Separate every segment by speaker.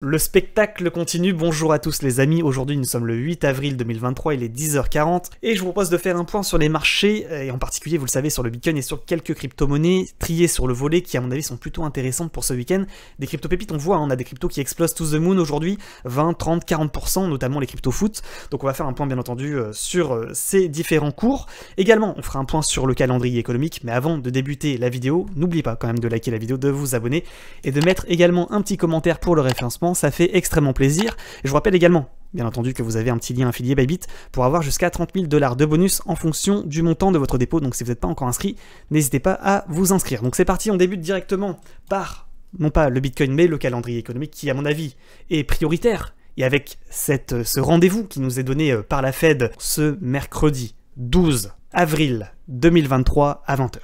Speaker 1: Le spectacle continue, bonjour à tous les amis, aujourd'hui nous sommes le 8 avril 2023, il est 10h40 et je vous propose de faire un point sur les marchés et en particulier vous le savez sur le Bitcoin et sur quelques crypto-monnaies triées sur le volet qui à mon avis sont plutôt intéressantes pour ce week-end. Des crypto-pépites on voit, hein. on a des cryptos qui explosent to the moon aujourd'hui, 20, 30, 40% notamment les crypto-foot, donc on va faire un point bien entendu euh, sur euh, ces différents cours. Également on fera un point sur le calendrier économique mais avant de débuter la vidéo, n'oubliez pas quand même de liker la vidéo, de vous abonner et de mettre également un petit commentaire pour le référencement ça fait extrêmement plaisir. je vous rappelle également, bien entendu, que vous avez un petit lien affilié Bybit pour avoir jusqu'à 30 000 dollars de bonus en fonction du montant de votre dépôt. Donc si vous n'êtes pas encore inscrit, n'hésitez pas à vous inscrire. Donc c'est parti, on débute directement par non pas le Bitcoin, mais le calendrier économique qui, à mon avis, est prioritaire. Et avec cette, euh, ce rendez-vous qui nous est donné euh, par la Fed ce mercredi 12 avril 2023 à 20h.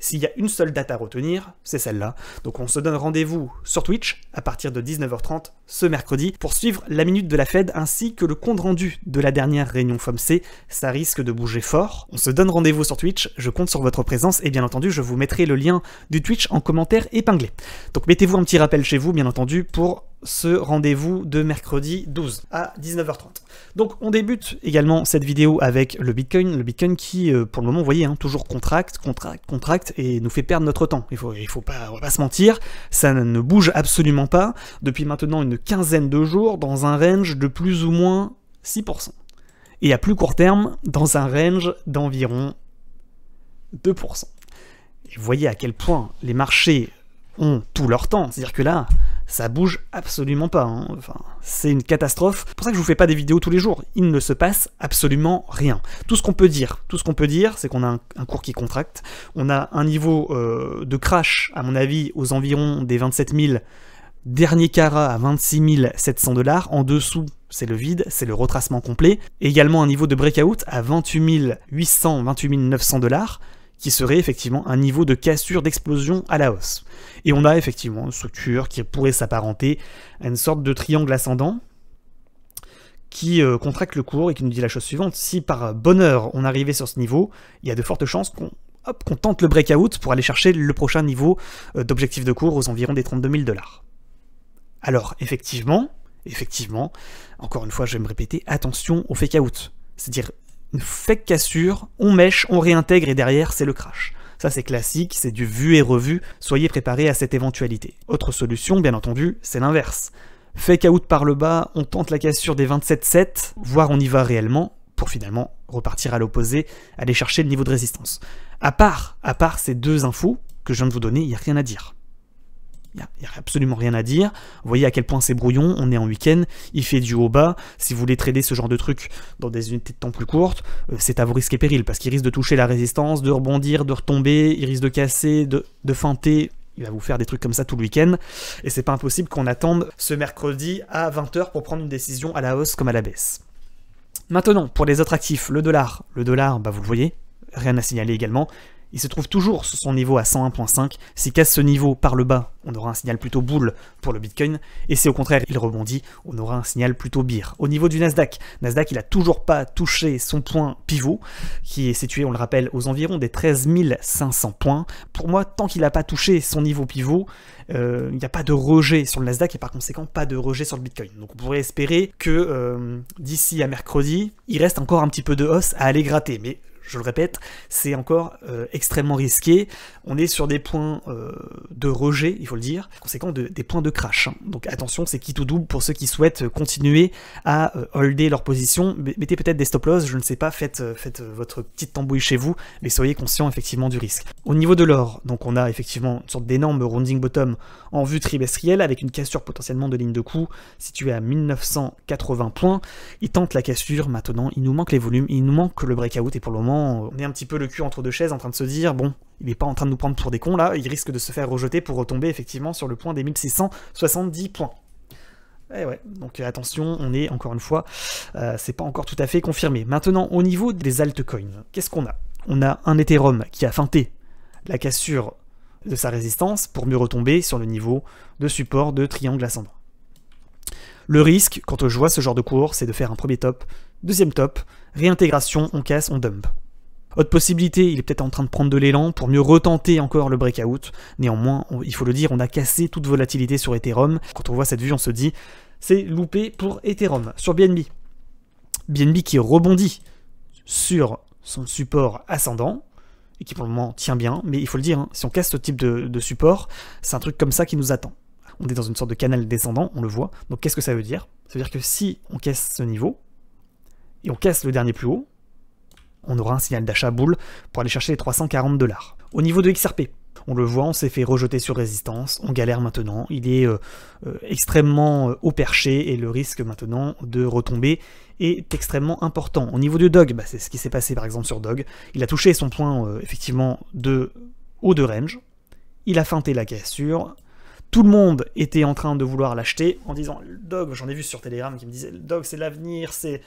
Speaker 1: S'il y a une seule date à retenir, c'est celle-là. Donc on se donne rendez-vous sur Twitch à partir de 19h30 ce mercredi pour suivre la minute de la Fed ainsi que le compte rendu de la dernière réunion FOMC. Ça risque de bouger fort. On se donne rendez-vous sur Twitch, je compte sur votre présence et bien entendu je vous mettrai le lien du Twitch en commentaire épinglé. Donc mettez-vous un petit rappel chez vous bien entendu pour ce rendez-vous de mercredi 12 à 19h30. Donc on débute également cette vidéo avec le Bitcoin, le Bitcoin qui euh, pour le moment vous voyez hein, toujours contracte, contracte, contracte et nous fait perdre notre temps. Il faut, faut pas, pas se mentir, ça ne bouge absolument pas depuis maintenant une quinzaine de jours dans un range de plus ou moins 6%. Et à plus court terme dans un range d'environ 2%. Et vous voyez à quel point les marchés ont tout leur temps. C'est-à-dire que là, ça bouge absolument pas. Hein. Enfin, c'est une catastrophe. C'est pour ça que je vous fais pas des vidéos tous les jours. Il ne se passe absolument rien. Tout ce qu'on peut dire, tout ce qu'on peut dire, c'est qu'on a un, cours qui contracte. On a un niveau euh, de crash, à mon avis, aux environs des 27 000. Dernier carat à 26 700 dollars. En dessous, c'est le vide, c'est le retracement complet. Également un niveau de breakout à 28 800, 28 900 dollars qui serait effectivement un niveau de cassure d'explosion à la hausse. Et on a effectivement une structure qui pourrait s'apparenter à une sorte de triangle ascendant, qui euh, contracte le cours et qui nous dit la chose suivante. Si par bonheur on arrivait sur ce niveau, il y a de fortes chances qu'on tente le breakout pour aller chercher le prochain niveau euh, d'objectif de cours aux environs des 32 000 dollars. Alors, effectivement, effectivement, encore une fois, je vais me répéter, attention au fake-out. C'est-à-dire, fake cassure, on mèche, on réintègre et derrière c'est le crash. Ça c'est classique, c'est du vu et revu, soyez préparés à cette éventualité. Autre solution, bien entendu, c'est l'inverse. Fake out par le bas, on tente la cassure des 27-7, voire on y va réellement, pour finalement repartir à l'opposé, aller chercher le niveau de résistance. À part, à part ces deux infos que je viens de vous donner, il n'y a rien à dire. Il n'y a, absolument rien à dire. Vous voyez à quel point c'est brouillon. On est en week-end, il fait du haut bas. Si vous voulez trader ce genre de truc dans des unités de temps plus courtes, euh, c'est à vos risques et périls parce qu'il risque de toucher la résistance, de rebondir, de retomber, il risque de casser, de, de feinter. Il va vous faire des trucs comme ça tout le week-end. Et c'est pas impossible qu'on attende ce mercredi à 20h pour prendre une décision à la hausse comme à la baisse. Maintenant, pour les autres actifs, le dollar. Le dollar, bah vous le voyez, rien à signaler également il se trouve toujours sur son niveau à 101.5. S'il casse ce niveau par le bas, on aura un signal plutôt boule pour le Bitcoin. Et si au contraire il rebondit, on aura un signal plutôt bire. Au niveau du Nasdaq, Nasdaq il a toujours pas touché son point pivot, qui est situé, on le rappelle, aux environs des 13 500 points. Pour moi, tant qu'il n'a pas touché son niveau pivot, euh, il n'y a pas de rejet sur le Nasdaq et par conséquent pas de rejet sur le Bitcoin. Donc on pourrait espérer que euh, d'ici à mercredi, il reste encore un petit peu de hausse à aller gratter. Mais je le répète, c'est encore euh, extrêmement risqué. On est sur des points euh, de rejet, il faut le dire, conséquent des points de crash. Hein. Donc attention, c'est qui tout double pour ceux qui souhaitent euh, continuer à holder leur position. Mettez peut-être des stop-loss, je ne sais pas, faites, faites votre petite tambouille chez vous, mais soyez conscient effectivement du risque. Au niveau de l'or, donc on a effectivement une sorte d'énorme rounding bottom en vue trimestrielle avec une cassure potentiellement de ligne de coup située à 1980 points. Il tente la cassure maintenant, il nous manque les volumes, il nous manque le breakout et pour le moment on est un petit peu le cul entre deux chaises en train de se dire, bon, il n'est pas en train de nous prendre pour des cons là, il risque de se faire rejeter pour retomber effectivement sur le point des 1670 points. Et eh ouais, donc euh, attention, on est encore une fois, euh, c'est pas encore tout à fait confirmé. Maintenant, au niveau des altcoins, qu'est-ce qu'on a On a un Ethereum qui a feinté la cassure de sa résistance pour mieux retomber sur le niveau de support de triangle ascendant. Le risque, quand je vois ce genre de cours, c'est de faire un premier top, deuxième top, réintégration, on casse, on dump. Autre possibilité, il est peut-être en train de prendre de l'élan pour mieux retenter encore le breakout. Néanmoins, il faut le dire, on a cassé toute volatilité sur Ethereum. Quand on voit cette vue, on se dit, c'est loupé pour Ethereum. Sur BNB, BNB qui rebondit sur son support ascendant, et qui pour le moment tient bien, mais il faut le dire, hein, si on casse ce type de, de support, c'est un truc comme ça qui nous attend. On est dans une sorte de canal descendant, on le voit. Donc qu'est-ce que ça veut dire Ça veut dire que si on casse ce niveau, et on casse le dernier plus haut, on aura un signal d'achat boule pour aller chercher les 340 dollars. Au niveau de XRP, on le voit, on s'est fait rejeter sur résistance, on galère maintenant, il est euh, euh, extrêmement euh, au perché et le risque maintenant de retomber est extrêmement important. Au niveau du Dog, bah, c'est ce qui s'est passé par exemple sur Dog, il a touché son point effectivement de haut de range, il a feinté la cassure, tout le monde était en train de vouloir l'acheter en disant Dog, j'en ai vu sur Telegram qui me disait Dog c'est l'avenir, c'est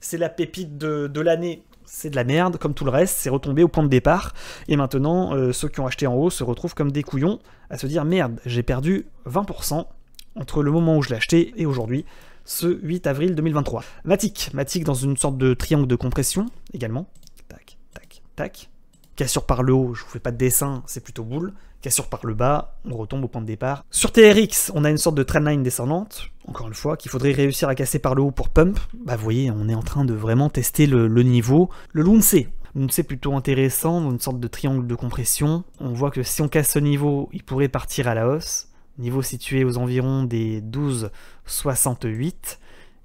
Speaker 1: c'est la pépite de, l'année, c'est de la merde, comme tout le reste, c'est retombé au point de départ. Et maintenant, euh, ceux qui ont acheté en haut se retrouvent comme des couillons à se dire merde, j'ai perdu 20% entre le moment où je l'ai acheté et aujourd'hui, ce 8 avril 2023. Matic, Matic dans une sorte de triangle de compression également. Tac, tac, tac. Cassure par le haut, je vous fais pas de dessin, c'est plutôt boule. Cassure par le bas, on retombe au point de départ. Sur TRX, on a une sorte de trendline descendante encore une fois, qu'il faudrait réussir à casser par le haut pour pump, bah vous voyez, on est en train de vraiment tester le, le niveau. Le Lunce, sait plutôt intéressant, une sorte de triangle de compression. On voit que si on casse ce niveau, il pourrait partir à la hausse. Niveau situé aux environs des 12,68,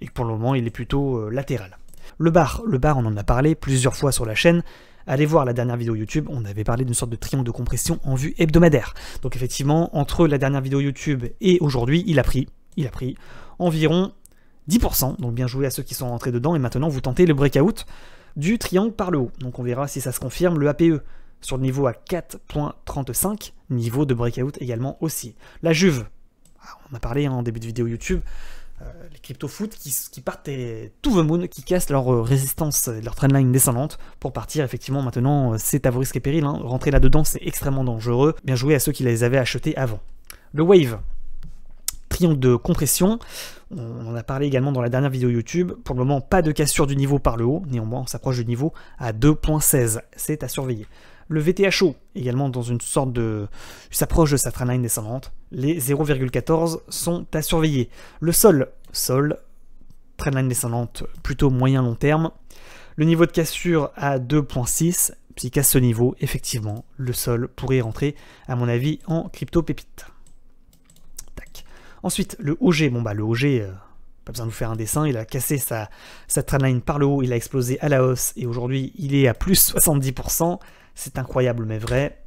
Speaker 1: et pour le moment, il est plutôt euh, latéral. Le bar, le bar, on en a parlé plusieurs fois sur la chaîne. Allez voir la dernière vidéo YouTube, on avait parlé d'une sorte de triangle de compression en vue hebdomadaire. Donc effectivement, entre la dernière vidéo YouTube et aujourd'hui, il a pris il a pris environ 10%. Donc bien joué à ceux qui sont rentrés dedans. Et maintenant, vous tentez le breakout du triangle par le haut. Donc on verra si ça se confirme. Le APE sur le niveau à 4.35, niveau de breakout également aussi. La Juve, ah, on a parlé hein, en début de vidéo YouTube, euh, les crypto-foot qui, partent et tout the moon, qui cassent leur euh, résistance, leur trendline descendante pour partir. Effectivement, maintenant, euh, c'est à vos risques et périls. Hein. Rentrer là-dedans, c'est extrêmement dangereux. Bien joué à ceux qui les avaient achetés avant. Le Wave, de compression. On en a parlé également dans la dernière vidéo YouTube. Pour le moment, pas de cassure du niveau par le haut. Néanmoins, on s'approche du niveau à 2.16. C'est à surveiller. Le VTHO, également dans une sorte de... s'approche de sa trendline descendante. Les 0,14 sont à surveiller. Le sol, sol, trendline descendante plutôt moyen-long terme. Le niveau de cassure à 2.6. puis ce niveau, effectivement, le sol pourrait rentrer, à mon avis, en crypto-pépite. Ensuite, le OG. Bon, bah, le OG, euh, pas besoin de vous faire un dessin. Il a cassé sa, trendline par le haut. Il a explosé à la hausse. Et aujourd'hui, il est à plus 70%. C'est incroyable, mais vrai.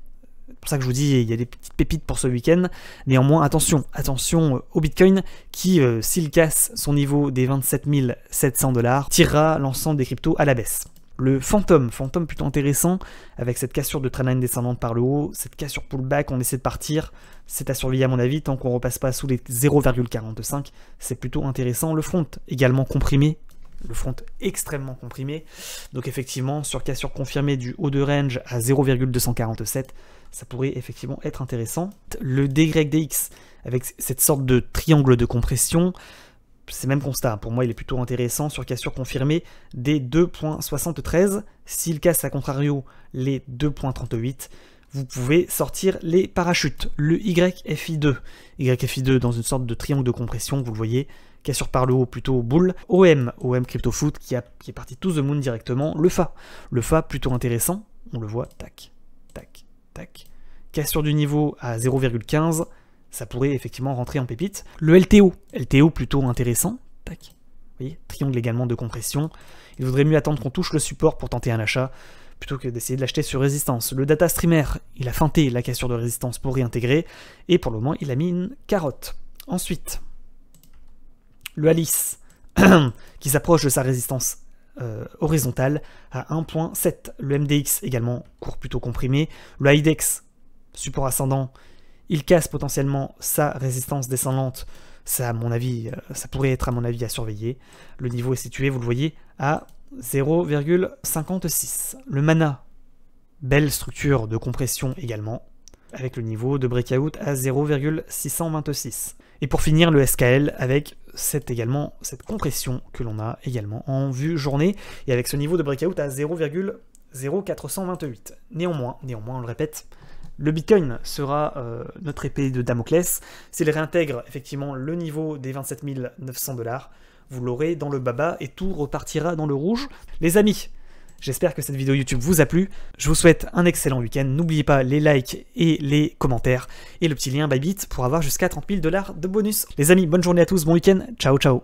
Speaker 1: C'est pour ça que je vous dis, il y a des petites pépites pour ce week-end. Néanmoins, attention, attention euh, au Bitcoin qui, euh, s'il casse son niveau des 27 700 dollars, tirera l'ensemble des cryptos à la baisse. Le fantôme, fantôme plutôt intéressant, avec cette cassure de trendline descendante par le haut, cette cassure pullback, on essaie de partir, c'est à surveiller à mon avis, tant qu'on repasse pas sous les 0,45, c'est plutôt intéressant. Le front, également comprimé, le front extrêmement comprimé, donc effectivement, sur cassure confirmée du haut de range à 0,247, ça pourrait effectivement être intéressant. Le dég/dx avec cette sorte de triangle de compression, c'est même constat. Pour moi, il est plutôt intéressant sur cassure confirmée des 2.73. S'il casse à contrario les 2.38, vous pouvez sortir les parachutes. Le YFI2. YFI2 dans une sorte de triangle de compression, vous le voyez. Cassure par le haut plutôt boule. OM, OM CryptoFoot qui, a, qui est parti tous the moon directement. Le FA. Le FA plutôt intéressant. On le voit, tac, tac, tac. Cassure du niveau à 0,15 ça pourrait effectivement rentrer en pépite. Le LTO, LTO plutôt intéressant, tac, vous voyez, triangle également de compression. Il vaudrait mieux attendre qu'on touche le support pour tenter un achat plutôt que d'essayer de l'acheter sur résistance. Le data streamer, il a feinté la cassure de résistance pour réintégrer, et pour le moment, il a mis une carotte. Ensuite, le Alice, qui s'approche de sa résistance euh, horizontale à 1.7. Le MDX également court plutôt comprimé. Le IDEX, support ascendant, il casse potentiellement sa résistance descendante. Ça, à mon avis, euh, ça pourrait être à mon avis à surveiller. Le niveau est situé, vous le voyez, à 0,56. Le mana, belle structure de compression également, avec le niveau de breakout à 0,626. Et pour finir, le SKL avec cette, également, cette compression que l'on a également en vue journée, et avec ce niveau de breakout à 0,0428. Néanmoins, néanmoins, on le répète, le Bitcoin sera euh, notre épée de Damoclès. S'il réintègre effectivement le niveau des 27 900 dollars, vous l'aurez dans le baba et tout repartira dans le rouge. Les amis, j'espère que cette vidéo YouTube vous a plu. Je vous souhaite un excellent week-end. N'oubliez pas les likes et les commentaires et le petit lien Bybit pour avoir jusqu'à 30 000 dollars de bonus. Les amis, bonne journée à tous, bon week-end. Ciao, ciao.